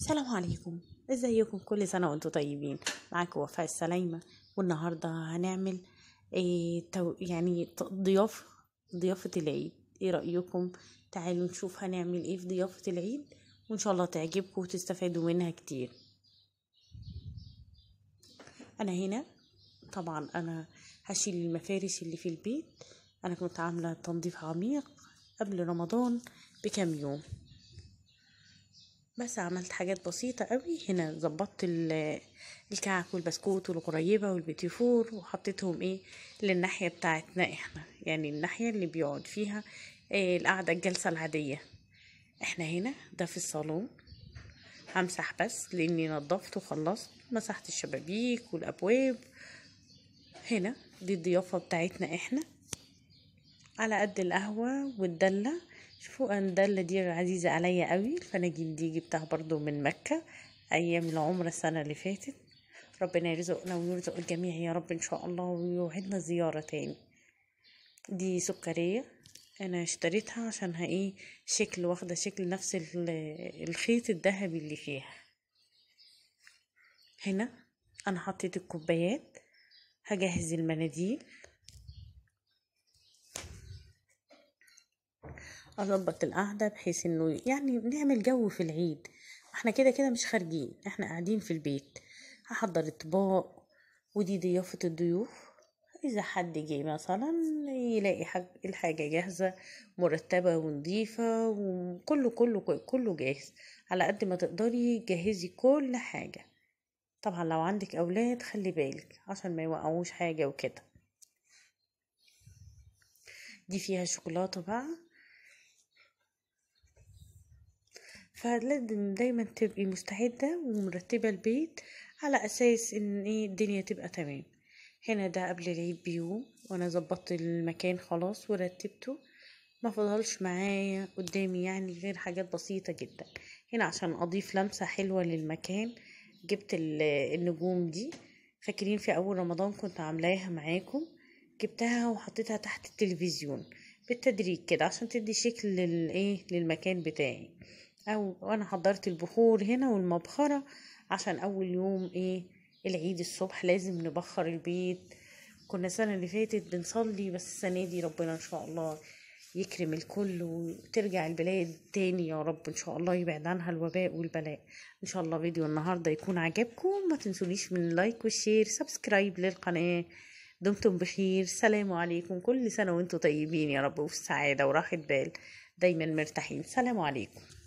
السلام عليكم ازيكم كل سنة وانتم طيبين معاكم وفاء السلايمة والنهاردة هنعمل ايه تو يعني ضيافة ضيافة العيد ايه رأيكم تعالوا نشوف هنعمل ايه في ضيافة العيد وان شاء الله تعجبكم وتستفادوا منها كتير انا هنا طبعا انا هشيل المفارش اللي في البيت انا كنت عاملة تنظيف عميق قبل رمضان بكام يوم بس عملت حاجات بسيطة قوي هنا ظبطت الكعك والبسكوت والبيتي والبيتيفور وحطيتهم ايه للناحية بتاعتنا احنا يعني الناحية اللي بيقعد فيها إيه القعدة الجلسة العادية احنا هنا ده في الصالون همسح بس لاني نظفت وخلصت مسحت الشبابيك والابواب هنا دي الضيافة بتاعتنا احنا على قد القهوة والدلة شوفوا انا ده اللي دي عزيزة عليا قوي الفناجين دي جبتها برضو من مكة ايام العمرة السنة اللي فاتت ربنا يرزقنا ويرزق الجميع يا رب ان شاء الله ويوعدنا زيارة تاني دي سكرية انا اشتريتها عشان ايه شكل واخدة شكل نفس الخيط الذهبي اللي فيها هنا انا حطيت الكوبايات هجهز المناديل أظبط القعدة بحيث إنه يعني نعمل جو في العيد احنا كده كده مش خارجين احنا قاعدين في البيت هحضر الطباق ودي ضيافة الضيوف إذا حد جه مثلا يلاقي الحاجة جاهزة مرتبة ونظيفة وكله كله كله جاهز على قد ما تقدري جهزي كل حاجة طبعا لو عندك أولاد خلي بالك عشان ما يوقعوش حاجة وكده دي فيها شوكولاتة بقى فلازم دايما تبقي مستعدة ومرتبة البيت على أساس إن إيه الدنيا تبقى تمام هنا ده قبل العيد بيوم وأنا ظبطت المكان خلاص ورتبته ما فضلش معايا قدامي يعني غير حاجات بسيطة جدا هنا عشان أضيف لمسة حلوة للمكان جبت النجوم دي فاكرين في أول رمضان كنت عاملاها معاكم جبتها وحطيتها تحت التلفزيون بالتدريج كده عشان تدي شكل للايه للمكان بتاعي او وانا حضرت البخور هنا والمبخرة عشان اول يوم ايه العيد الصبح لازم نبخر البيت كنا السنة اللي فاتت بنصلي بس السنة دي ربنا ان شاء الله يكرم الكل وترجع البلاد تاني يا رب ان شاء الله يبعد عنها الوباء والبلاء ان شاء الله فيديو النهارده يكون عجبكم ما تنسونيش من لايك وشير سبسكرايب للقناه دمتم بخير سلام عليكم كل سنه وانتم طيبين يا رب وفي السعاده وراحه بال دايما مرتاحين سلام عليكم